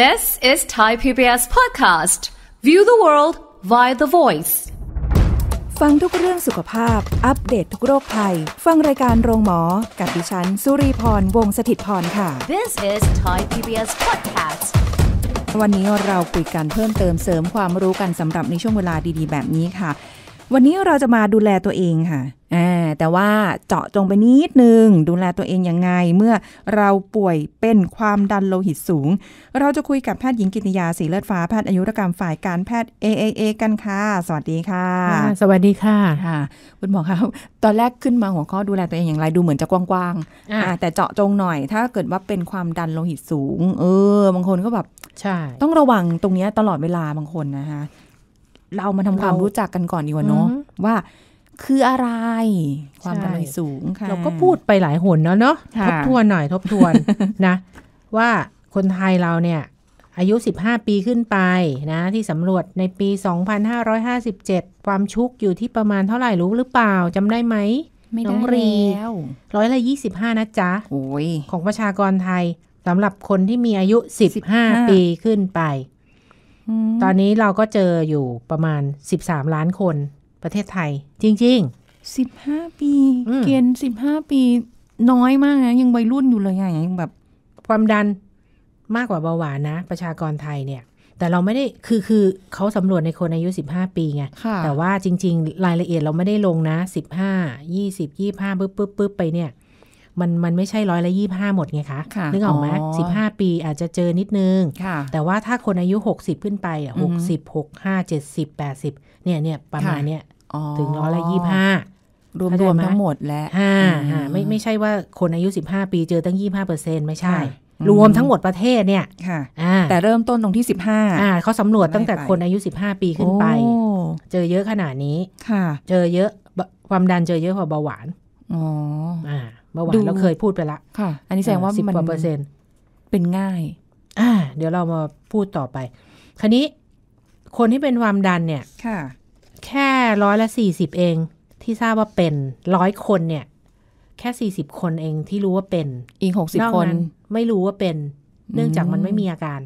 This is Thai PBS podcast. View the world via the voice. ฟังทุกเรื่องสุขภาพ อัปเดตททุกโรคภัยฟังรายการโรงหมอกับดิฉัน สุรีพร วงศิตพรค่ะ This is Thai PBS podcast. วันนี้เราคุยกันเพิ่มเติมเสริมความรู้กันสำหรับในช่วงเวลาดี ๆ แบบนี้ค่ะวันนี้เราจะมาดูแลตัวเองค่ะ แต่ว่าเจาะจงไปนิดนึงดูแลตัวเองยังไงเมื่อเราป่วยเป็นความดันโลหิตสูงเราจะคุยกับแพทย์หญิงกิติยาสีเลือดฟ้าแพทย์อายุรกรรมฝ่ายการแพทย์ AAA กันค่ะ สวัสดีค่ะ สวัสดีค่ะค่ะ คุณหมอคะตอนแรกขึ้นมาหัวข้อดูแลตัวเองอย่างไรดูเหมือนจะกว้างๆแต่เจาะจงหน่อยถ้าเกิดว่าเป็นความดันโลหิตสูง เออบางคนก็แบบใช่ต้องระวังตรงนี้ตลอดเวลาบางคนนะคะเรามาทำความรู้จักกันก่อนดีกว่าเนาะว่า คืออะไร ความดันโลหิตสูงเราก็พูดไปหลายหนแล้วเนาะทบทวนหน่อยทบทวนนะ ว่าคนไทยเราเนี่ย อายุ 15 ปีขึ้นไปนะ ที่สำรวจในปี 2557 ความชุกอยู่ที่ประมาณเท่าไหร่รู้หรือเปล่าจำได้ไหม ไม่ได้แล้ว ร้อยละยี่สิบห้านะจ๊ะของประชากรไทยสำหรับคนที่มีอายุสิบห้าปีขึ้นไปตอนนี้เราก็เจออยู่ประมาณสสิบามล้านคนประเทศไทยจริงๆ้าปี เกณฑ์สิบห้าปีน้อยมากนะยังวัยรุ่นอยู่เลยไง ยังแบบ ความดันมากกว่าเบาหวานนะประชากรไทยเนี่ย แต่เราไม่ได้คือคือเขาสำรวจในคนอายุ 15 ปีไงแต่ว่าจริง ๆรายละเอียดเราไม่ได้ลงนะ 15 20 25ปึ๊บปึ๊บปึ๊บไปเนี่ยมัน มันไม่ใช่ร้อยละยี่ห้าหมดไงคะะนึกออกไหมสิบห้าปีอาจจะเจอนิดนึง แต่ว่าถ้าคนอายุหกสิบขึ้นไปอ่ะหกสิบหกห้าเจ็ดสิบแปดสิบเนี่ยเนี่ยประมาณเนี่ยถึงร้อยละยี่ห้ารวมรวมทั้งหมดแล้วอ่าไม่ไม่ใช่ว่าคนอายุสิบห้าปีเจอ ตั้งยี่ห้าเปอร์เซ็นต์ไม่ใช่ รวมทั้งหมดประเทศเนี่ยแต่เริ่มต้นตรงที่ 15อ่าเขาสำรวจตั้งแต่คนอายุ 15 ปีขึ้นไป เจอเยอะขนาดนี้เจอเยอะความดันเจอเยอะกว่าเบาหวาน อ๋อ อ่าเมื่อวานเราเคยพูดไปละ ค่ะ อันนี้แสดงว่าสิบกว่าเปอร์เซ็นต์เป็นง่าย อ่า เดี๋ยวเรามาพูดต่อไป คันนี้คนที่เป็นความดันเนี่ย ค่ะ แค่ร้อยละสี่สิบเองที่ทราบว่าเป็นร้อยคนเนี่ย แค่สี่สิบคนเองที่รู้ว่าเป็น อีกหกสิบคน ไม่รู้ว่าเป็น เนื่องจากมันไม่มีอาการ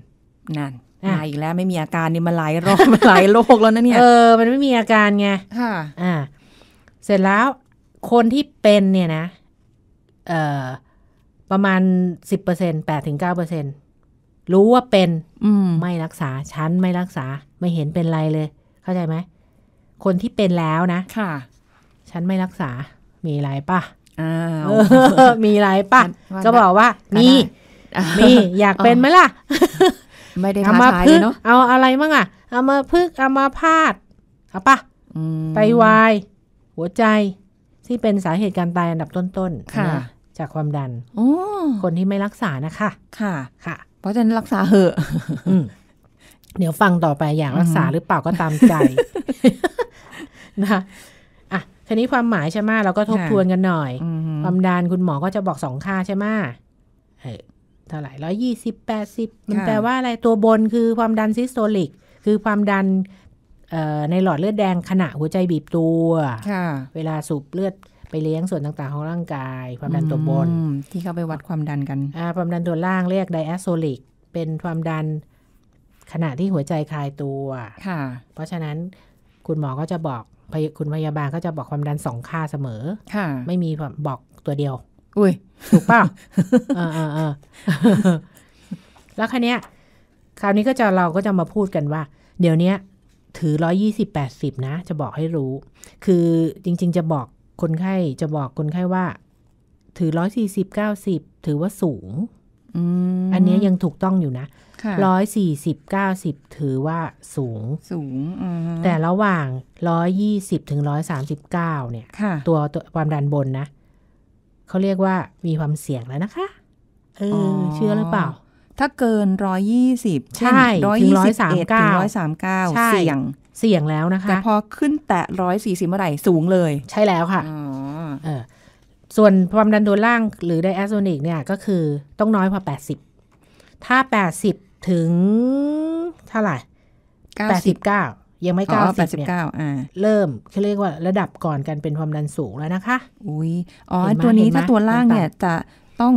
นั่นมาอีกแล้วไม่มีอาการนี่มาหลายรอบมาหลายโรคแล้วนะเนี่ยเออมันไม่มีอาการไงค่ะ อ่า เสร็จแล้วคนที่เป็นเนี่ยนะประมาณสิบเเปอร์ซ็นแปดถึงเเก้าปอร์เซ็นรู้ว่าเป็นมไม่รักษาฉันไม่รักษาไม่เห็นเป็นไรเลย เข้าใจไหม คนที่เป็นแล้วนะ ค่ะ ฉันไม่รักษามีอะไรป่ะมีอะไรป่ะก็บอกว่า มีมีอยากเป็นไหมล่ะไม่ได้ทำาายเนาะเอาอะไรมั่งอ่ะเอามาพึกเอามาพาดเอาป่ะไตวาย หัวใจ ที่เป็นสาเหตุการตายอันดับต้นๆค่ะจากความดันคนที่ไม่รักษานะคะ ค่ะ ค่ะ เพราะฉะนั้นรักษาเหอะเดี๋ยวฟังต่อไปอยากรักษาหรือเปล่าก็ตามใจนะอ่ะทีนี้ความหมายใช่ไหมเราก็ทบทวนกันหน่อย ความดันคุณหมอก็จะบอกสองค่าใช่ไหมเท่าไหร่ร้อยยี่สิบแปดสิบมันแปลว่าอะไรตัวบนคือความดันซิสโตลิก คือความดันในหลอดเลือดแดงขณะหัวใจบีบตัวเวลาสูบเลือดเลี้ยงส่วนต่างๆของร่างกายความดันตัวบนที่เขาไปวัดความดันกันความดันตัวล่างเรียกไดแอสโซลิกเป็นความดันขณะที่หัวใจคลายตัว ค่ะ เพราะฉะนั้นคุณหมอก็จะบอกคุณพยาบาลก็จะบอกความดันสองค่าเสมอค่ะ ไม่มีบอกตัวเดียวอุ้ยถูกป่ะแล้วคันนี้คราวนี้ก็จะเราก็จะมาพูดกันว่า เดี๋ยวนี้ถือร้อยี่สิบแปดสิบนะจะบอกให้รู้ คือจริง ๆจะบอกคนไข้ จะบอกคนไข้ว่า ถือร้อยสี่สิบเก้าสิบถือว่าสูง อันนี้ยังถูกต้องอยู่นะร้อยสี่สิบเก้าสิบถือว่าสูง สูง แต่ระหว่างร้อยยี่สิบถึงร้อยสามสิบเก้าเนี่ย ตัวตัวความดันบนนะ เขาเรียกว่ามีความเสี่ยงแล้วนะคะเออเชื่อหรือเปล่าถ้าเกินร้อยยี่สิบใช่ร้อยี่สิบเอ็ดถึงร้อยสามเก้าเสี่ยง เสี่ยงแล้วนะคะ แต่พอขึ้นแตะร้อยสี่สิบเมื่อไหร่ สูงเลย ใช่แล้วค่ะออส่วนความดันโดนล่างหรือไดแอสโซนิกเนี่ยก็คือต้องน้อยพอ80แปดสิบ ถ้าแปดสิบถึงเท่าไหร่แปดสิบเก้า ยังไม่เก้าสิบเนี่ย เริ่มเขาเรียกว่าระดับก่อนกันเป็นความดันสูงแล้วนะคะ อุ้ยอ๋อ ตัวนี้ถ้าตัวล่างเนี่ยจะต้อง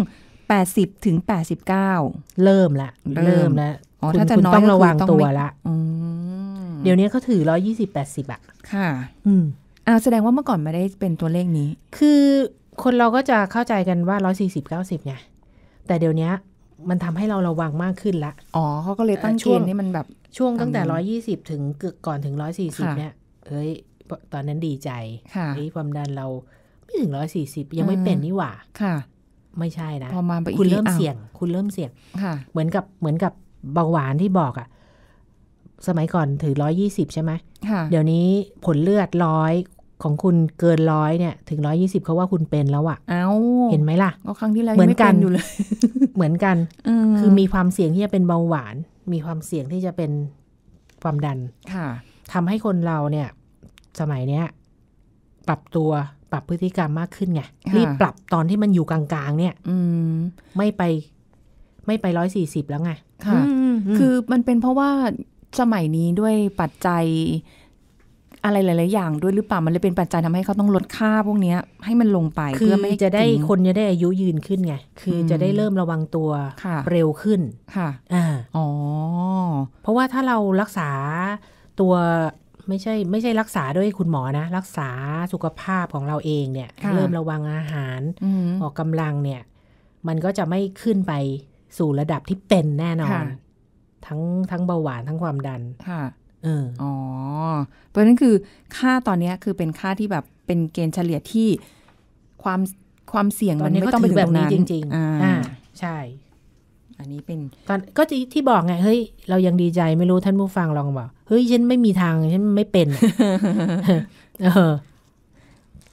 แปดสิบถึงแปดสิบเก้าเริ่มละ เริ่มแล้วคุณต้องระวังตัวละเดี๋ยวนี้เขาถือร้อยี่สิบแปดสิบอะค่ะ อืมอ่าแสดงว่าเมื่อก่อนไม่ได้เป็นตัวเลขนี้ คือคนเราก็จะเข้าใจกันว่าร้อยสสี่ิบเก้าสิบไงแต่เดี๋ยวนี้มันทำให้เราระวังมากขึ้นละอ๋อเขาก็เลยตั้งช่วงนี้มันแบบ ช่วงตั้งแต่ร้อยี่สิบถึงเกือบก่อนถึงร้อยสี่สิบเนี่ย เอ้ย ตอนนั้นดีใจค่ะความดันเราไม่ถึงร้อยสี่สิบยังไม่เป็นนี่หว่าค่ะไม่ใช่นะพอมาคุณเริ่มเสี่ยง คุณเริ่มเสี่ยง ค่ะ เหมือนกับเหมือนกับเบาหวานที่บอกอะสมัยก่อนถือร้อยี่สิบใช่ไหมเดี๋ยวนี้ผลเลือดร้อยของคุณเกินร้อยเนี่ยถึงร้อยี่สิบเขาว่าคุณเป็นแล้วอะเอาเห็นไหมล่ะก็ครั้งที่แล้วเหมือนกันอยู่เลย เหมือนกันคือมีความเสี่ยงที่จะเป็นเบาหวาน มีความเสี่ยงที่จะเป็นความดัน ค่ะ ทำให้คนเราเนี่ย สมัยเนี้ยปรับตัวปรับพฤติกรรมมากขึ้นไงรีบปรับตอนที่มันอยู่กลางๆ เนี่ย อืไม่ไปไม่ไปร้อยสี่สิบแล้วไงค่ะคือมันเป็นเพราะว่าสมัยนี้ด้วยปัจจัย อะไรหลาย ๆอย่างด้วยหรือเปล่ามันเลยเป็นปัจจัยทำให้เขาต้องลดค่า พวกเนี้ยให้มันลงไปเพื่อไม่จะได้คนจะได้อายุยืนขึ้นไงคือจะได้เริ่มระวังตัวเร็วขึ้นค่ะอ๋อเพราะว่าถ้าเรารักษาตัวไม่ใช่ไม่ใช่รักษาด้วยคุณหมอนะ รักษาสุขภาพของเราเองเนี่ยเริ่มระวังอาหารออกกำลังเนี่ย มันก็จะไม่ขึ้นไปสู่ระดับที่เป็นแน่นอนทั้งทั้งเบาหวานทั้งความดันค่ะ เอออ๋อเพราะนั้นคือค่าตอนนี้คือเป็นค่าที่แบบเป็นเกณฑ์เฉลี่ยที่ความความเสี่ยงมันไม่ต้องเป็นแบบนี้จริง ๆอ่า ใช่อันนี้เป็นตอนก็ที่บอกไง เฮ้ยเรายังดีใจไม่รู้ท่านผู้ฟังลองบอกเฮ้ยฉันไม่มีทางฉันไม่เป็นเออ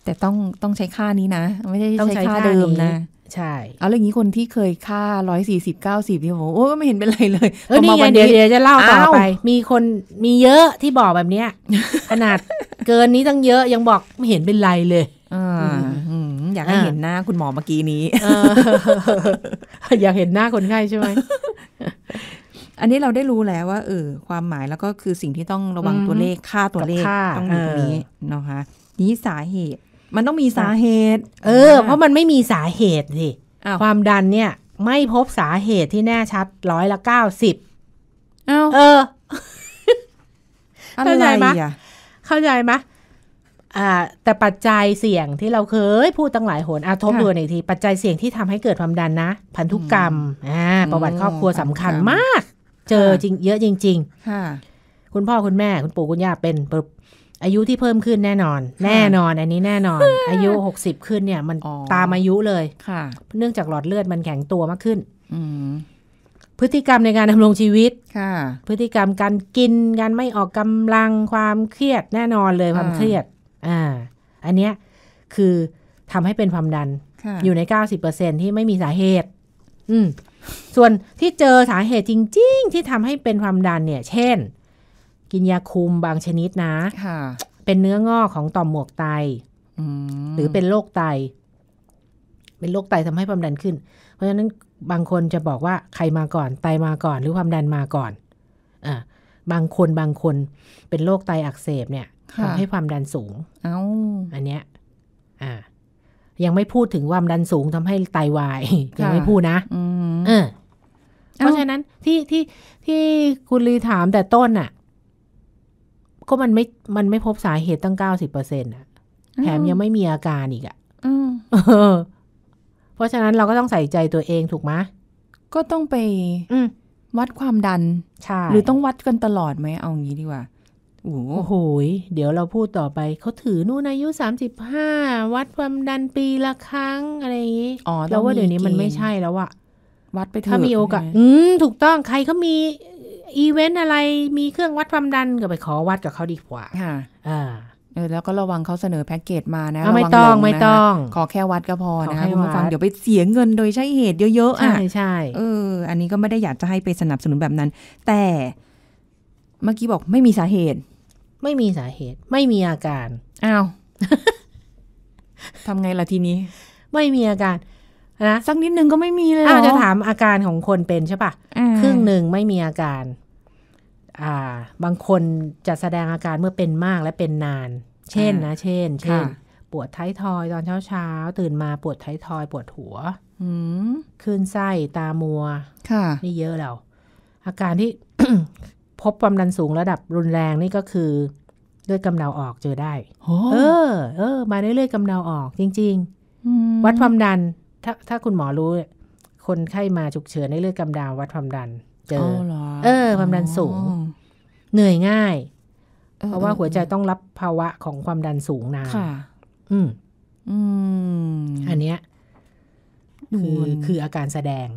แต่ต้องต้องใช้ค่านี้นะ ไม่ได้ใช้ค่าเดิมนะ ใช่ เอาเรื่องนี้คนที่เคยค่าร้อยสี่สิบเก้าสิบที่ผมโอ้ไม่เห็นเป็นไรเลยเออนี่ไงเดี๋ยวเดี๋ยวจะเล่าต่อไป มีคนมีเยอะที่บอกแบบเนี้ยขนาดเกินนี้ตั้งเยอะยังบอกไม่เห็นเป็นไรเลยอยากให้เห็นหน้าคุณหมอเมื่อกี้นี้อยากเห็นหน้าคนไข้ใช่ไหมอันนี้เราได้รู้แล้วว่า เออความหมายแล้วก็คือสิ่งที่ต้องระวังตัวเลขค่าตัวเลขต้องอยู่ตรงนี้นะคะนี้สาเหตุ มันต้องมีสาเหตุ เออ เพราะมันไม่มีสาเหตุสิความดันเนี่ย ไม่พบสาเหตุที่แน่ชัดร้อยละเก้าสิบเออเข้าใจไหมเข้าใจไหมแต่ปัจจัยเสี่ยงที่เราเคยพูดตั้งหลายหนอาทบูวนอีทีปัจจัยเสี่ยงที่ทำให้เกิดความดันนะ พันธุกรรมอประวัติครอบครัวสำคัญมาก เจอจริงเยอะจริง ๆคคุณพ่อคุณแม่คุณปู่คุณย่าเป็นปุ๊บอายุที่เพิ่มขึ้นแน่นอน แน่นอนอันนี้แน่นอน อายุ 60 ขึ้นเนี่ยมันตามอายุเลยค่ะ เนื่องจากหลอดเลือดมันแข็งตัวมากขึ้นพฤติกรรมในการดำรงชีวิตค่ะ พฤติกรรมการกินการไม่ออกกำลังความเครียด แน่นอนเลยความเครียดอ่าอันเนี้ยคือทำให้เป็นความดันอยู่ในเเเก้าสิปอร์ซ็นที่ไม่มีสาเหตุ อืม ส่วนที่เจอสาเหตุจริง ๆ ที่ทำให้เป็นความดันเนี่ย เช่นกินยาคุม บางชนิดนะะเป็นเนื้องอกของต่อมหมวกไตหรือเป็นโรคไต เป็นโรคไตทำให้ความดันขึ้น เพราะฉะนั้นบางคนจะบอกว่าใครมา ก่อนไตมาก่อน หรือความดันมาก่อนอ่าบางคนบางคนเป็นโรคไตอักเสบเนี่ยทำให้ความดันสูง เอาอันเนี้ย อ่า ยังไม่พูดถึงความดันสูงทำให้ไตวายยังไม่พูดนะเออ เพราะฉะนั้นที่ที่ที่คุณลีถามแต่ต้นอ่ะ ก็มันไม่ มันไม่พบสาเหตุ ตั้งเก้าสิบเปอร์เซ็นต์อ่ะ แถมยังไม่มีอาการอีกอ่ะเพราะฉะนั้นเราก็ต้องใส่ใจตัวเองถูกไหม ก็ต้องไปวัดความดันหรือต้องวัดกันตลอดไหมเอางี้ดีกว่าโอ้โห เดี๋ยวเราพูดต่อไป เขาถือนู่นอายุ 35 วัดความดันปีละครั้งอะไรอย่างนี้อ๋อแล้วว่าเดี๋ยวนี้มันไม่ใช่แล้วอะวัดไปถอถ้ามีโอกาสอืมถูกต้องใครเขามีอีเวนต์อะไรมีเครื่องวัดความดันก็ไปขอวัดกับเขาดีกว่าค่ะ อ่าเออแล้วก็ระวังเขาเสนอแพ็กเกจมานะไม่ต้องไม่ต้อง ขอแค่วัดก็พอนะคะคุณผู้ฟัง เดี๋ยวไปเสียเงินโดยใช่เหตุเยอะๆอ่ะใช่ใช่เออ อันนี้ก็ไม่ได้อยากจะให้ไปสนับสนุนแบบนั้น แต่เมื่อกี้บอกไม่มีสาเหตุไม่มีสาเหตุไม่มีอาการอ้าวทำไงล่ะทีนี้ ไม่มีอาการนะสักนิดนึงก็ไม่มีเลยอ้าวจะถามอาการของคนเป็นใช่ปะครึ่งหนึ่งไม่มีอาการ อ่า บางคนจะแสดงอาการเมื่อเป็นมากและเป็นนาน เช่น นะ เช่นเช่นปวดท้ายทอยตอนเช้าเช้าตื่นมาปวดท้ายทอย ปวดหัวขึ้นไส้ตามัว ค่ะนี่เยอะแล้วอาการที่พบความดันสูงระดับรุนแรงนี่ก็คือเลือดกำเดาออกเจอได้เออ เออมาเลือดกำเดาออกจริงๆวัดความดัน ถ้า ถ้าคุณหมอรู้ คนไข้มาฉุกเฉินในเลือดกำเดาวัดความดัน เจอเออ ความดันสูงเหนื่อยง่าย เพราะว่าหัวใจต้องรับภาวะของความดันสูงนานอืมอืม อันเนี้ยคือคืออาการแสดง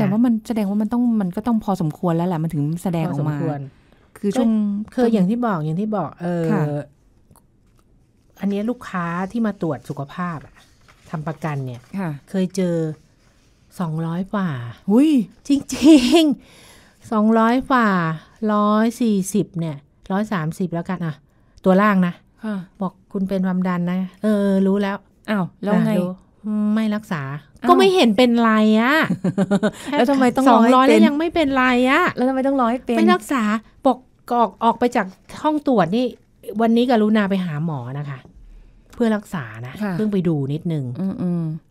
แต่ว่ามันแสดงว่ามันต้องมันก็ต้องพอสมควรแล้วแหละ มันถึงแสดงออกมาคือช่วงคยอย่างที่บอกอย่างที่บอกเอออันนี้ลูกค้าที่มาตรวจสุขภาพทำประกันเนี่ย เคยเจอสองร้อยฝ่าหุยจริงๆสองร้อยฝ่าร้อยสี่สิบเนี่ยร้อยสามสิบแล้วกันอ่ะ ตัวล่างนะบอกคุณเป็นความดันนะ เออรู้แล้วอ้าวแล้วไง ไม่รักษาก็ไม่เห็นเป็นไรอะแล้วทำไมต้องสองร้อยแล้วยังไม่เป็นไรอะแล้วทำไมต้องร้อยเป็นไม่รักษาบอกกอกออกไปจากห้องตรวจนี่ วันนี้กับลุนาไปหาหมอนะคะ เพื่อรักษานะเพิ่งไปดูนิดนึง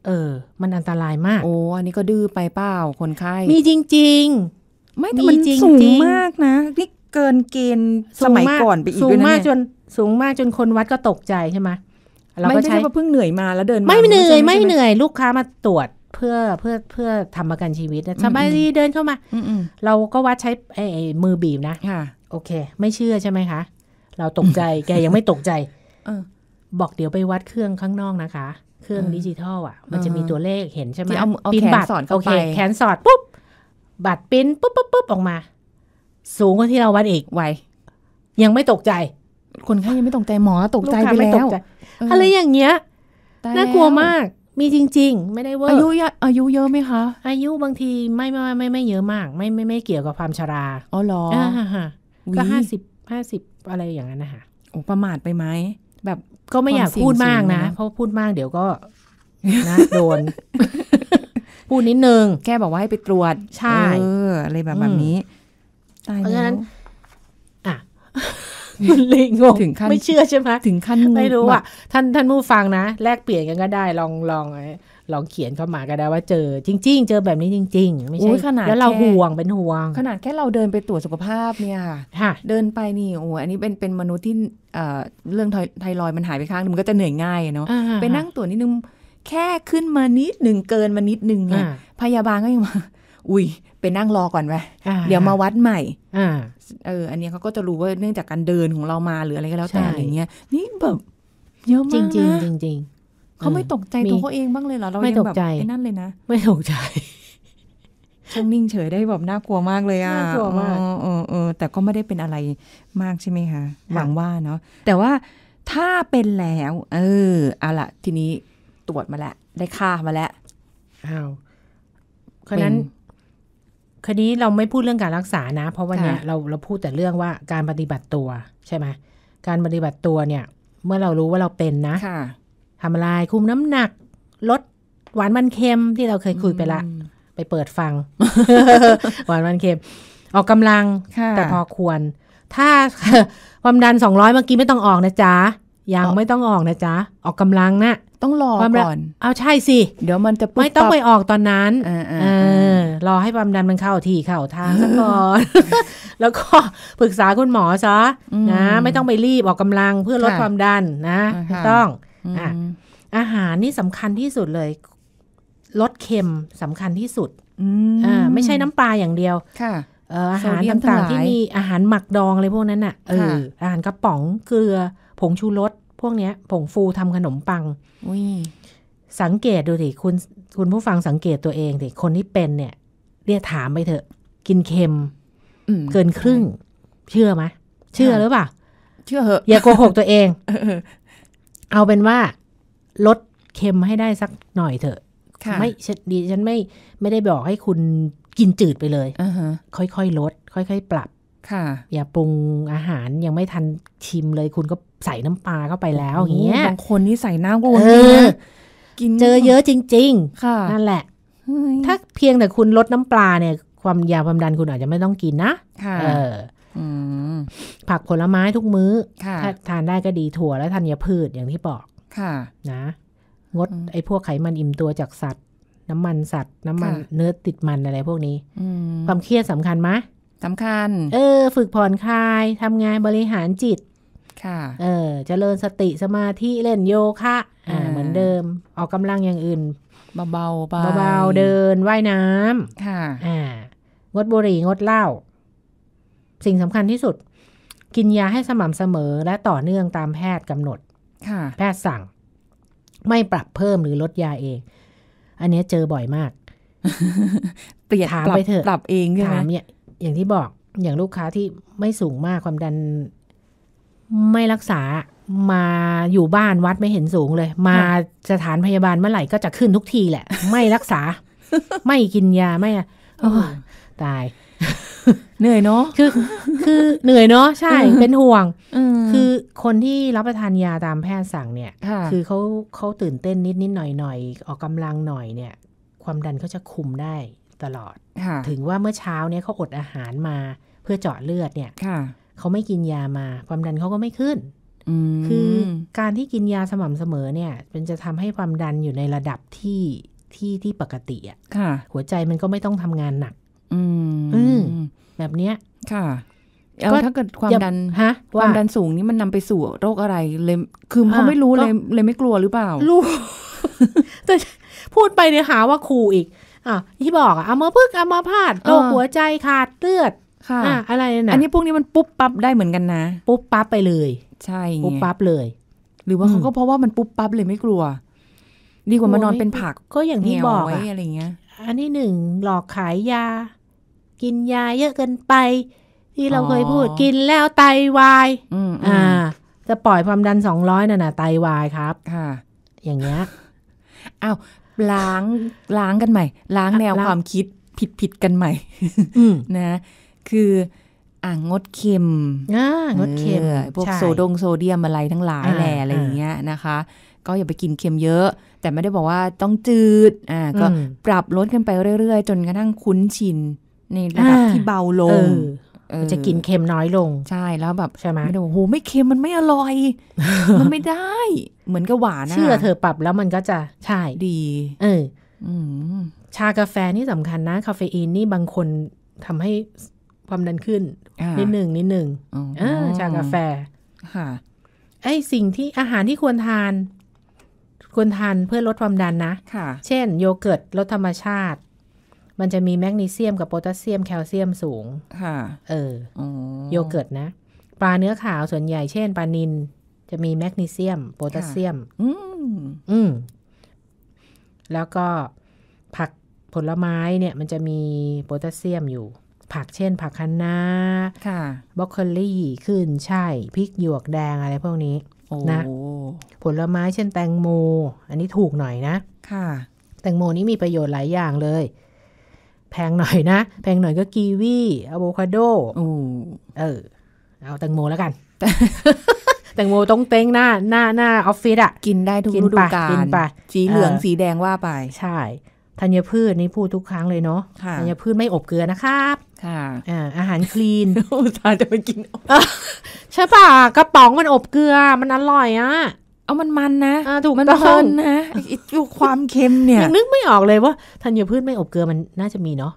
เออ มันอันตรายมากโอ้อันนี้ก็ดื้อไปเปล่าคนไข้มีจริง ๆ ไม่แต่มันสูงมากนะนี่เกินเกณฑ์สมัยก่อนไปอีกด้วยนะสูงมากจนสูงมากจนคนวัดก็ตกใจใช่ไหมเราก็ใช้ว่าเพิ่งเหนื่อยมาแล้วเดินไม่เหนื่อยไม่เหนื่อยลูกค้ามาตรวจ เพื่อเพื่อเพื่อทำประกันชีวิตนะสบายดีเดินเข้ามาเราก็วัดใช้ไอ้มือบีบนะโอเค ไม่เชื่อใช่ไหมคะ เราตกใจแกยังไม่ตกใจบอกเดี๋ยวไปวัดเครื่องข้างนอกนะคะ เครื่องดิจิทัลอ่ะ มันจะมีตัวเลขเห็นใช่ไหมเอาแขนสอดโอเคแขนสอดปุ๊บ บัตรปิ้นปุ๊บปุ๊บปุ๊บออกมา สูงกว่าที่เราวัดอีกไวยังไม่ตกใจ คนไข้ยังไม่ตกใจหมอตกใจไปแล้วอะไรอย่างเงี้ย น่ากลัวมาก มีจริง ๆ ไม่ได้เวอร์อายุอายุเยอะไหมคะ อายุบางทีไม่ไม่ไม่ไม่เยอะมากไม่ไม่ไม่เกี่ยวกับความชราอ๋อหรอก็ห้าสิบห้าสิบอะไรอย่างนั้นนะคะโอ้ประมาทไปไหมแบบก็ไม่อยากพูดมากนะเพราะพูดมากเดี๋ยวก็นะโดนพูดนิดนึงแกบอกว่าให้ไปตรวจใช่ เอออะไรแบบแบบนี้เพราะฉะนั้นอ่ะลิงงงไม่เชื่อใช่ไหมถึงขั้นไม่รู้อ่ะ ท่านท่านผู้ฟังนะ แลกเปลี่ยนกันก็ได้ลองลองลองเขียนเข้ามาก็ได้ว่าเจอจริง ๆ เจอแบบนี้จริงๆไม่ใช่ขนาดแล้วเราห่วงเป็นห่วง ขนาดแค่เราเดินไปตรวจสุขภาพเนี่ยค่ะเดินไปนี่โอ้อันนี้เป็นเป็นมนุษย์ที่เรื่องไทรอยมันหายไปข้างมันก็จะเหนื่อยง่ายเนาะไปนั่งตรวจนิดนึงแค่ขึ้นมานิดหนึ่งเกินมานิดหนึ่งเนี่ยพยาบาลก็ยังมาอุ้ยไปนั่งรอก่อนไหมเดี๋ยวมาวัดใหม่อเอออันนี้เขาก็จะรู้ว่าเนื่องจากการเดินของเรามาหรืออะไรก็แล้วแต่อะไรเงี้ย นี่แบบเยอะมากจริงจริงจริงเขาไม่ตกใจตัวเขาเองบ้างเลยเหรอเราไม่ตกใจนั่นเลยนะไม่ตกใจช่างนิ่งเฉยได้แบบน่ากลัวมากเลยอ่ะน่ากลัวมากเออเออแต่ก็ไม่ได้เป็นอะไรมากใช่ไหมคะหวังว่าเนาะแต่ว่าถ้าเป็นแล้ว เออเอาละทีนี้ตรวจมาแล้วได้ค่ามาแล้วอ้าวาะนั้นคดีเราไม่พูดเรื่องการรักษานะ เพราะวันนี้เราเราพูดแต่เรื่องว่าการปฏิบัติตัวใช่ไหมการปฏิบัติตัวเนี่ย เมื่อเรารู้ว่าเราเป็นนะทำอะไรคุมน้ำหนักลดหวานมันเค็มที่เราเคยคุยไปละ ไปเปิดฟัง หวานมันเค็มออกกำลังแต่พอควรถ้าความดันสองร้อยเมื่อกี้ไม่ต้องออกนะจ๊ะยังไม่ต้องออกนะจ๊ะออกกำลังนะต้องรอก่อน เอาใช่สิ เดี๋ยวมันจะไม่ต้องไปออกตอนนั้นออ รอให้ความดันมันเข้าที่เข้าทางซะก่อน แล้วก็ปรึกษาคุณหมอซะนะ ไม่ต้องไปรีบออกกำลังเพื่อลด ความดันนะ ต้องออาหารนี่สำคัญที่สุดเลย ลดเค็มสำคัญที่สุดอ่าไม่ใช่น้ำปลาอย่างเดียว ค่ะอาหารต่างๆที่มีอาหารหมักดองอะไรพวกนั้นอ่ะเอออาหารกระป๋องเกลือ ผงชูรสพวกเนี้ยผงฟูทำขนมปังสังเกตดูสิคุณคุณผู้ฟังสังเกตตัวเองสิคนที่เป็นเนี่ยเรียกถามไปเถอะ กินเค็มเกินครึ่ง เชื่อไหมเชื่อหรือเปล่า เชื่อเหอะ อย่าโกหกตัวเองเอาเป็นว่าลดเค็มให้ได้สักหน่อยเถอะไม่ดีฉันไม่ไม่ได้บอกให้คุณกินจืดไปเลยค่อยๆลด ค่อย ๆ ปรับค่ะ อย่าปรุงอาหารยังไม่ทันชิมเลยคุณก็ใส่น้ำปลาเข้าไปแล้วอย่างเงี้ย บางคนนี่ใส่น้ำกวนกินเจอเยอะจริง ๆ ค่ะนั่นแหละ ถ้าเพียงแต่คุณลดน้ำปลาเนี่ย ความยาความดันคุณอาจจะไม่ต้องกินนะค่ะอผักผลไม้ทุกมื้อถ้าทานได้ก็ดีถั่วและธัญพืชอย่างที่บอก ค่ะ นะ งดไอ้พวกไขมันอิ่มตัวจากสัตว์ น้ำมันสัตว์น้ำมัน เนื้อติดมันอะไรพวกนี้ความเครียดสำคัญไหมสำคัญ เออ ฝึกผ่อนคลายทำงานบริหารจิตค่ะเออเจริญสติสมาธิเล่นโยคะอ่า เหมือนเดิม ออกกำลังอย่างอื่นเบาๆเบาๆเดินว่ายน้ำ ค่ะ อ่างดบุหรี่งดเหล้าสิ่งสำคัญที่สุด กินยาให้สม่ำเสมอและต่อเนื่องตามแพทย์กำหนด ค่ะ แพทย์สั่ง ไม่ปรับเพิ่มหรือลดยาเอง อันนี้เจอบ่อยมาก เปลี่ยนถามไปเถอะปรับเองใช่ไหมอย่างที่บอกอย่างลูกค้าที่ไม่สูงมากความดันไม่รักษามาอยู่บ้านวัดไม่เห็นสูงเลย มาสถานพยาบาลเมื่อไหร่ก็จะขึ้นทุกทีแหละ ไม่รักษา ไม่กินยาไม่ตาย เหนื่อยเนาะคือคือเหนื่อยเนาะใช่เป็นห่วงคือคนที่รับประทานยาตามแพทย์สั่งเนี่ย คือเขาเขาตื่นเต้นนิดนิดหน่อยหน่อยออกกำลังหน่อยเนี่ย ความดันเขาจะคุมได้ตลอดถึงว่าเมื่อเช้าเนี่ยเขาอดอาหารมาเพื่อเจาะเลือดเนี่ยเขาไม่กินยามา ความดันเขาก็ไม่ขึ้นคือ การที่กินยาสม่ำเสมอเนี่ย มันจะทำให้ความดันอยู่ในระดับที่ที่ที่ปกติอะ่ะ หัวใจมันก็ไม่ต้องทำงานหนักอืมแบบเนี้ยค่ะก็ถ้าเกิดความดันฮะความดันสูงนี่มันนำไปสู่โรคอะไรเลยคือเขาไม่รู้เลยเลยไม่กลัวหรือเปล่ารู้แต่พูดไปเนี่ยหาว่าขู่อีกอ่ะที่บอกอะเอามาพึกเอามาพาดโรคหัวใจขาดเลือดค่ะอะไรนะอันนี้พวกนี้มันปุ๊บปั๊บได้เหมือนกันนะปุ๊บปั๊บไปเลย ใช่ปุ๊บปั๊บเลย หรือว่าเขาก็เพราะว่ามันปุ๊บปั๊บเลยไม่กลัวดีกว่ามานอนเป็นผัก ก็อย่างที่บอกอะไรเงี้ยอันนี้หนึ่งหลอกขายยา กินยาเยอะเกินไป ที่เราเคยพูดกินแล้วไตวายอ่า จะปล่อยความดันสองร้อยน่ะนะไตวายครับ ค่ะ อย่างเงี้ยอ้าวล้างล้างกันใหม่ ล้างแนวความคิดผิดผิดกันใหม่นะคืออ่างงดเค็มอ่างดเค็มพวกโซดงโซเดียมอะไรทั้งหลายแหล่อะไรอย่างเงี้ยนะคะ ก็อย่าไปกินเค็มเยอะ แต่ไม่ได้บอกว่าต้องจืดอ่าก็ปรับลดกันไปเรื่อย ๆ จนกระทั่งคุ้นชิน ในระดับที่เบาลงจะกินเค็มน้อยลง ใช่แล้วแบบใช่ไหมไม่ได้บอกโหไม่เค็มมันไม่อร่อย มันไม่ได้ เหมือนกับหวานเชื่อเธอปรับแล้วมันก็จะใช่ดี เออชากาแฟนี่สำคัญนะ คาเฟอีนนี่บางคนทำให้ความดันขึ้น นิดหนึ่งนิดหนึ่งชากาแฟค่ะ ไอสิ่งที่อาหารที่ควรทาน ควรทานเพื่อลดความดันนะ ค่ะ เช่นโยเกิร์ตรสธรรมชาติ มันจะมีแมกนีเซียมกับโพแทสเซียมแคลเซียมสูง ค่ะ เออโยเกิร์ตนะ ปลาเนื้อขาวส่วนใหญ่เช่นปลานิลจะมีแมกนีเซียมโพแทสเซียม อืมอืมแล้วก็ผักผลไม้เนี่ย มันจะมีโพแทสเซียมอยู่ผักเช่นผักคะน้าคบล็อกโคลี่ ขึ้น ใช่ พริกหยวกแดงอะไรพวกนี้นะผลไม้เช่นแตงโม อันนี้ถูกหน่อยนะ ค่ะ แตงโมนี้มีประโยชน์หลายอย่างเลย แพงหน่อยนะ แพงหน่อยก็กีวีอะโวคาโดอเออ เอาแตงโมแล้วกัน แตงโมต้องเต้งหน้าหน้าหน้าออฟฟิศอะกินได้ทุกฤดูกาลสีเหลืองสีแดงว่าไป ใช่ธัญพืชนี่พูดทุกครั้งเลยเนาะธัญพืชไม่อบเกลือนะครับค่ะอาหารคลีนอุตส่าห์จะไปกินใช่ป่ะกระป๋องมันอบเกลือ มันอร่อยอะเอามันมันนะถูกมันเพลินนะอยู่ความเค็มเนี่ยยังนึกไม่ออกเลยว่าธัญพืชไม่อบเกลือมันน่าจะมีเนาะ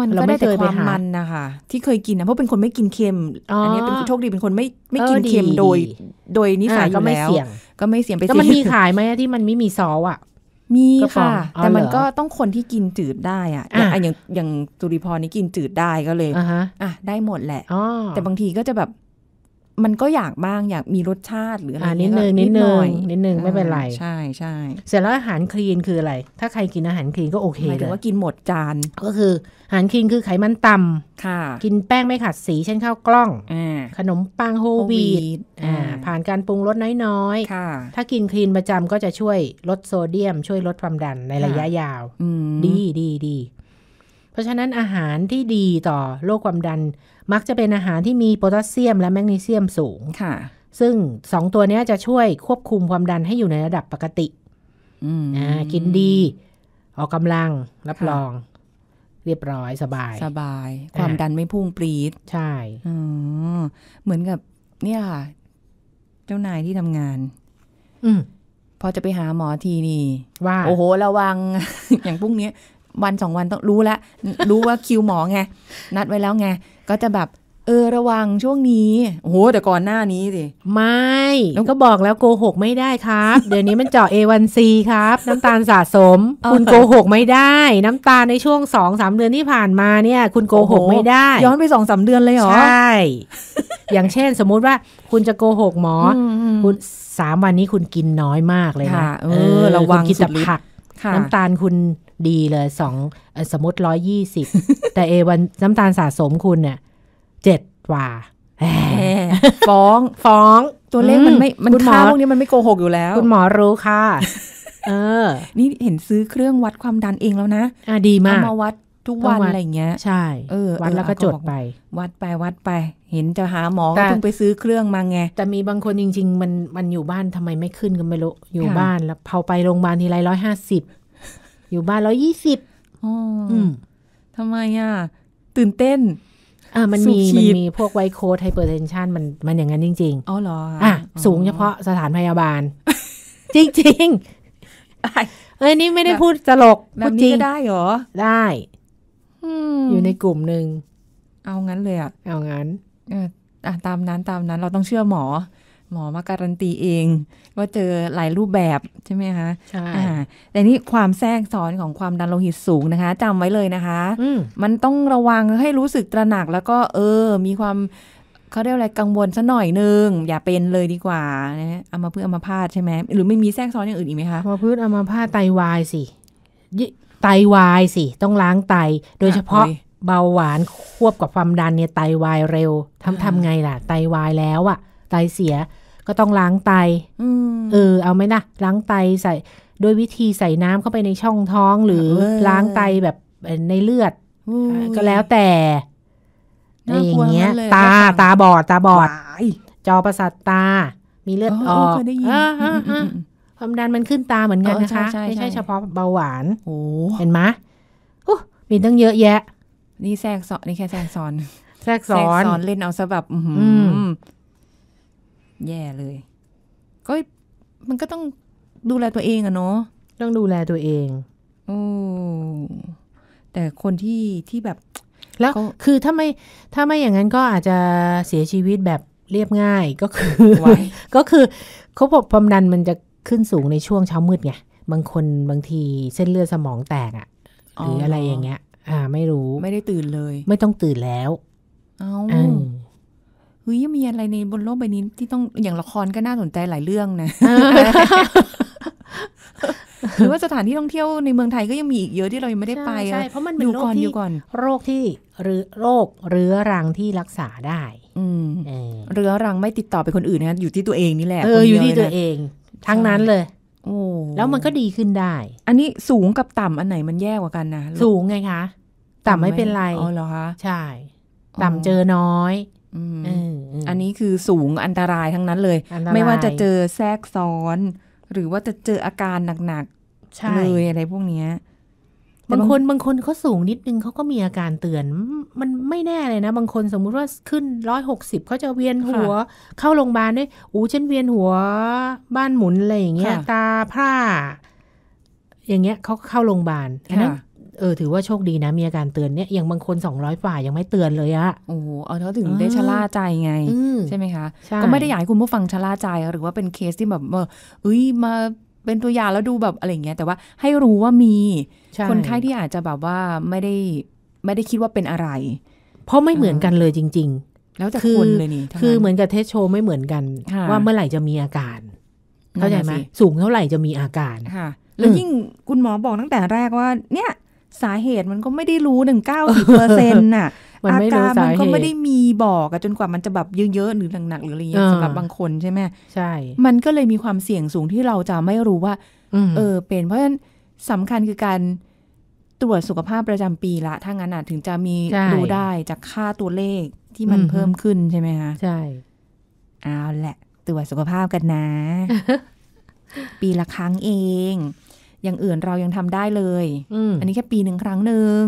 มันก็ได้แต่ความมันนะคะที่เคยกินนะเพราะเป็นคนไม่กินเค็มอันนี้เป็นโชคดีเป็นคนไม่ไม่กินเค็มโดย โดยนิสัยอยู่แล้วก็ไม่เสี่ยงไปก็มันมีขายไหมที่มันไม่มีซอสอ่ะมีค่ะ แต่มันก็ต้องคนที่กินจืดได้อ่ะอย่างอย่างอย่างสุริพรนี่กินจืดได้ก็เลยอ่ะได้หมดแหละ แต่บางทีก็จะแบบมันก็อยากบ้างอยากมีรสชาติหรืออะไรนิดนึงนิดหน่อยนิดนึงไม่เป็นไร ใช่ใช่เสร็จแล้วอาหารคลีนคืออะไร ถ้าใครกินอาหารคลีนก็โอเคเลยว่ากินหมดจานก็คืออาหารคลีนคือไขมันต่ำค่ะ กินแป้งไม่ขัดสีเช่นข้าวกล้องอขนมปังโฮวีดผ่านการปรุงรสน้อยๆถ้ากินคลีนประจำก็จะช่วยลดโซเดียม ช่วยลดความดันในระยะยาวดีดีดีเพราะฉะนั้นอาหารที่ดีต่อโรคความดันมักจะเป็นอาหารที่มีโพแทสเซียมและแมกนีเซียมสูงค่ะ ซึ่งสองตัวนี้จะช่วยควบคุมความดันให้อยู่ในระดับปกติอ่า กินดี ออกกำลังรับรอง เรียบร้อยสบาย สบาย ความดันไม่พุ่งปรีดใช่เหมือนกับ เนี่ยค่ะ เจ้านายที่ทำงาน อืพอจะไปหาหมอทีนี่ว่า โอ้โหระวัง อย่างพวกนี้วันสองวันต้องรู้แล้วรู้ว่าคิวหมอไงนัดไว้แล้วไงก็จะแบบเออระวังช่วงนี้โอ้โหแต่ก่อนหน้านี้สิไม่แล้วก็บอกแล้วโกหกไม่ได้ครับ เดี๋ยวนี้มันเจาะ A1C ครับ น้ำตาลสะสม คุณโกหกไม่ได้ น้ำตาลในช่วงสองสามเดือนที่ผ่านมาเนี่ยคุณโกหกไม่ได้ย้อนไปสองสาเดือนเลยเหรอใช่อย่างเช่น สมมุติว่า คุณจะโกหกหมอคุณสามวันนี้คุณกินน้อยมากเลยนะเออระวังกินแต่ผักน้ำตาลคุณดีเลยสองสมมติร้อยยี่สิบแต่เอวันน้ำตาลสะสมคุณเนี่ยเจ็ดกว่าฟ้องฟ้องตัวเลขมันไม่มันค่าพวกนี้มันไม่โกหกอยู่แล้ว คุณหมอรู้ค่ะ เออ นี่เห็นซื้อเครื่องวัดความดันเองแล้วนะอ่ะดีมากมาวัดทุกวัน อะไรเงี้ย ใช่ เออวัดแล้วก็จดไป วัดไป วัดไป เห็นจะหาหมอก็ต้องไปซื้อเครื่องมาไง แต่มีบางคนจริง ๆ มันมันอยู่บ้านทำไมไม่ขึ้นก็ไม่รู้อยู่บ้านแล้วพอไปโรงพยาบาลทีไรร้อยห้าสิบอยู่บ้านร้อยี่สิบทำไมอ่ะ ตื่นเต้น อ่า มันมี มันมีพวกไวโคดไฮเปอร์เทนชันมัน มันอย่างนั้นจริง ๆอ๋อเหรออ่ะ สูงเฉพาะสถานพยาบาล จริงจริงเอ้ยนี่ไม่ได้พูดตลกพูดจริงได้เหรอ ได้ อยู่ในกลุ่มหนึ่ง เอางั้นเลยอ่ะ เอางั้นอ่ะตามนั้น ตามนั้น เราต้องเชื่อหมอ หมอมาการันตีเองว่าเจอหลายรูปแบบใช่ไหมคะใช่แต่นี่ความแทรกซ้อนของความดันโลหิตสูงนะคะจำไว้เลยนะคะมมันต้องระวังให้รู้สึกตระหนักแล้วก็ เออ มีความเขาเรียกอะไรกังวลซะหน่อยนึงอย่าเป็นเลยดีกว่านะอามาพืชอามาพาดใช่ไหม หรือไม่มีแทรกซ้อนอย่างอื่นอีกไหมคะอามาพืชอามาพาดไตวายสิไตวายสิต้องล้างไต โดยเฉพาะเบาหวานควบกับความดันเนี่ย ไตวายเร็วทำทำไงล่ะ ไตวายแล้วอะไตเสียก็ต้องล้างไตเออเอาไหมนะล้างไตใส่ด้วยวิธีใส่น้ำเข้าไปในช่องท้องหรือล้างไตแบบในเลือดก็แล้วแต่อะไรอย่างเงี้ย ตาตาบอด ตาบอดจอประสาทตา มีเลือดออกความดันมันขึ้นตาเหมือนกันนะคะไม่ใช่เฉพาะเบาหวานเห็นไหมมีตั้งเยอะแยะ นี่แทรกซ้อนนี่แค่แทรกซ้อนแทรกซ้อนเล่นเอาซะแบบแย่เลย ก็มันก็ต้องดูแลตัวเองอะเนาะต้องดูแลตัวเองโอ้แต่คนที่ที่แบบ แล้วคือถ้าไม่ถ้าไม่อย่างนั้นก็อาจจะเสียชีวิตแบบเรียบง่าย ก็คือก็คือเขาบอกความดันมันจะขึ้นสูงในช่วงเช้ามืดไงบางคนบางทีเส้นเลือดสมองแตกอ่ะหรืออะไรอย่างเงี้ยอ่า ไม่รู้ไม่ได้ตื่นเลย ไม่ต้องตื่นแล้ว เอาเฮ้ยยังมีอะไรในบนโลกใบนี้ที่ต้องอย่างละครก็น่าสนใจหลายเรื่องนะหรือว่าสถานที่ท่องเที่ยวในเมืองไทยก็ยังมีอีกเยอะที่เรายังไม่ได้ไปใช่เพราะมันเป็นโรคที่โรคที่ หรือโรค เรื้อรังที่รักษาได้ อืมเรื้อรังไม่ติดต่อไปคนอื่นนะอยู่ที่ตัวเองนี่แหละเอออยู่ที่ตัวเอง ทั้งนั้นเลยโอ้แล้วมันก็ดีขึ้นได้ อันนี้สูงกับต่ำอันไหนมันแย่กว่ากันนะสูงไงคะ ต่ำไม่เป็นไรอ๋อเหรอคะใช่ ต่ำเจอน้อย อืมอันนี้คือสูงอันตรายทั้งนั้นเลย ไม่ว่าจะเจอแทรกซ้อน หรือว่าจะเจออาการหนักๆเลยอะไรพวกเนี้ย บางคนบางคนเขาสูงนิดนึงเขาก็มีอาการเตือนมันไม่แน่เลยนะ บางคนสมมุติว่าขึ้นร้อยหกสิบเขาจะเวียนหัวเข้าโรงพยาบาลด้วยอู้ฉันเวียนหัวบ้านหมุน อะไรอย่างเงี้ยตาพร่าอย่างเงี้ยเขาเข้าโรงพยาบาลอันนั้นเออถือว่าโชคดีนะมีอาการเตือนเนี่ยอย่างบางคน200ฝ่ายังไม่เตือนเลยอะโอ้โหเอาขาถึงได้ชะล่าใจไงใช่ไหมคะก็ไม่ได้อยากให้คุณผู้ฟังชะล่าใจหรือว่าเป็นเคสที่แบบเอ้ยมาเป็นตัวอย่างแล้วดูแบบอะไรเงี้ยแต่ว่าให้รู้ว่ามี คนไข้ที่อาจจะแบบว่าไม่ได้ไม่ได้คิดว่าเป็นอะไร เพราะไม่เหมือนกันเลยจริง ๆ แล้วแต่คนเลยนี่คือเหมือนกับเทสโชไม่เหมือนกันว่าเมื่อไหร่จะมีอาการเข้าใจไหมสูงเท่าไหร่จะมีอาการค่ะแล้วยิ่งคุณหมอบอกตั้งแต่แรกว่า เนี่ยสาเหตุมันก็ไม่ได้รู้หนึ่งเก้าสิบเปอร์เซ็นต์น่ะอาการมันก็ไม่ได้มีบอกจนกว่ามันจะแบบเยอะๆหรือหนักๆหรืออะไรเงี้ยสำหรับบางคนใช่ไหมใช่ มันก็เลยมีความเสี่ยงสูงที่เราจะไม่รู้ว่าเออเป็นเพราะฉะนั้นสำคัญคือการตรวจสุขภาพประจำปีละ ถ้างั้น่ะถึงจะมีรู้ได้จากค่าตัวเลขที่มันเพิ่มขึ้นใช่ไหมคะใช่ เอาแหละ ตรวจสุขภาพกันนะ ปีละครั้งเองอย่างอื่นเรายังทำได้เลย อันนี้แค่ปีหนึ่งครั้งหนึ่ง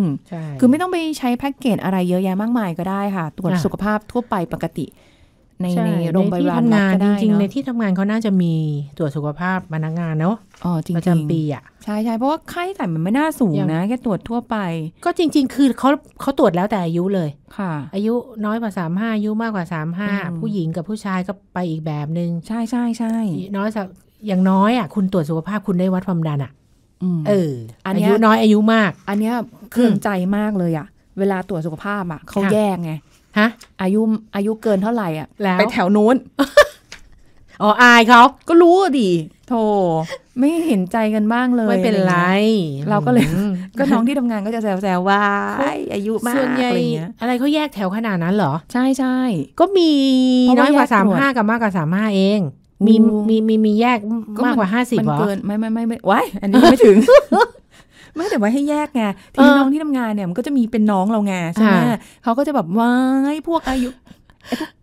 คือไม่ต้องไปใช้แพ็กเกจอะไรเยอะแยะมากมายก็ได้ค่ะ ตรวจสุขภาพทั่วไปปกติ ในในโรงพยาบาลงานจริง ๆ ในที่ทำงานเขาน่าจะมีตรวจสุขภาพพนักงานเนาะ อ๋อจริงประจำปี อ่ะ ใช่ใช่เพราะว่าค่าใช้จ่ายมันไม่น่าสูงนะ แค่ตรวจทั่วไป ก็จริง ๆ คือเขาเขาตรวจแล้วแต่อายุเลย ค่ะ อายุน้อยกว่าสามห้าอายุมากกว่าสามห้าผู้หญิงกับผู้ชายก็ไปอีกแบบหนึ่งใช่ใช่ใช่ น้อยสักอย่างน้อยอ่ะคุณตรวจสุขภาพคุณได้วัดความดันอ่ะเอออันนี้น้อยอายุมาก อันนี้เครื่องใจมากเลยอ่ะ เวลาตรวจสุขภาพอ่ะ เขาแยกไงฮะ อายุอายุเกินเท่าไหร่อ่ะ แล้วไปแถวนู้นอ๋ออายเขาก็รู้ดิโทไม่เห็นใจกันบ้างเลย ไม่เป็นไร เราก็เลยก็น้องที่ทำงานก็จะแซวๆว่า อายุมากส่วนใหญ่อะไรเขาแยกแถวขนาดนั้นเหรอ ใช่ใช่ก็มีน้อยกว่าสามห้ากับมากกว่าสามห้าเองมีมีมีมีแยกมากกว่าห้าสิบมันเกินไม่ไม่ไม่ไม่ว้ อันนี้ไม่ถึงม่แต่ว่าให้แยกไงทีน้องที่ทำงานเนี่ยมันก็จะมีเป็นน้องเราไงใช่ไหมเขาก็จะแบบว้าพวกอายุ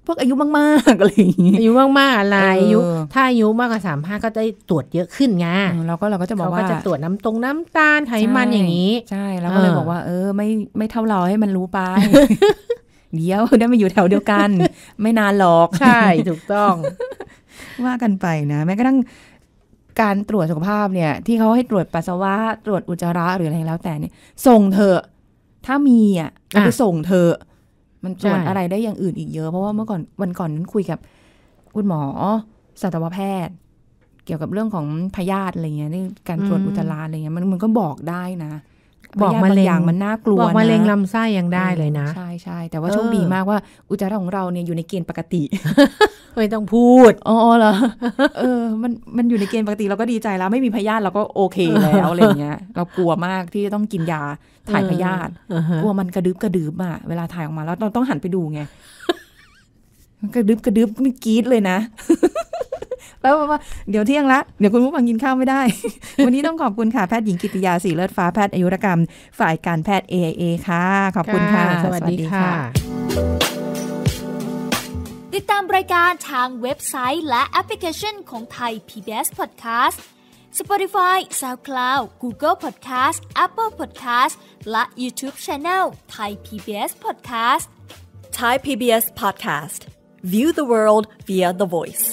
พวกอายุมากๆอะไรอย่างงี้อายุมากๆอะไรอายุ ถ้าอายุมากกว่าสามห้าก็ได้ตรวจเยอะขึ้นไงเราก็เราก็จะบอกว่าก็จะตรวจน้ำตรงน้ำตาลไขมันอย่างนี้ ใช่แล้วก็เลยบอกว่าเออไม่ไม่เท่าเราให้มันรู้ไป เดี๋ยวได้มาอยู่แถวเดียวกันไม่นานหรอกใช่ ถูกต้องว่ากันไปนะ แม้กระทั่งการตรวจสุขภาพเนี่ย ที่เขาให้ตรวจปัสสาวะตรวจอุจจาระหรืออะไรแล้ว แต่เนี่ย ส่งเถอะถ้ามีอ่ะไปส่งเถอะมันตรวจอะไรได้อย่างอื่นอีกเยอะเพราะว่าเมื่อก่อนวันก่อนนั้นคุยกับคุณหมอสัตวแพทย์ เกี่ยวกับเรื่องของพยาธิอะไรเงี้ยนี่การตรวจอุจจาระอะไรเงี้ยมันมันก็บอกได้นะบอกมะเร็งมันน่ากลัวนะบอกมะเร็งลำไส้ยังได้เลยนะ ใช่ใช่ แต่ว่าโชคดีมากว่า อุจจาระของเราเนี่ยอยู่ในเกณฑ์ปกติไม่ต้องพูด อ๋อเหรอ เออ มันมันอยู่ในเกณฑ์ปกติเราก็ดีใจแล้วไม่มีพยาธิเราก็โอเคแล้วอะไรเงี้ยเรากลัวมากที่จะต้องกินยาถ่ายพยาธิกลัวมันกระดึบกระดึบอ่ะเวลาถ่ายออกมาแล้วเราต้องหันไปดูไงกระดึบกระดึบไม่กรี๊ดเลยนะแล้วว่าเดี๋ยวเที่ยงละ เดี๋ยวคุณผู้ฟังกินข้าวไม่ได้ วันนี้ต้องขอบคุณค่ะ แพทย์หญิงกิติยาสีเลิศฟ้า แพทย์อายุรกรรมฝ่ายการแพทย์ AIA ค่ะ ขอบคุณค่ะ สวัสดีค่ะ ติดตามรายการทางเว็บไซต์และแอปพลิเคชันของไทย PBS Podcast Spotify SoundCloud Google Podcast Apple Podcast และ YouTube Channel Thai PBS Podcast Thai PBS Podcast View the world via the voice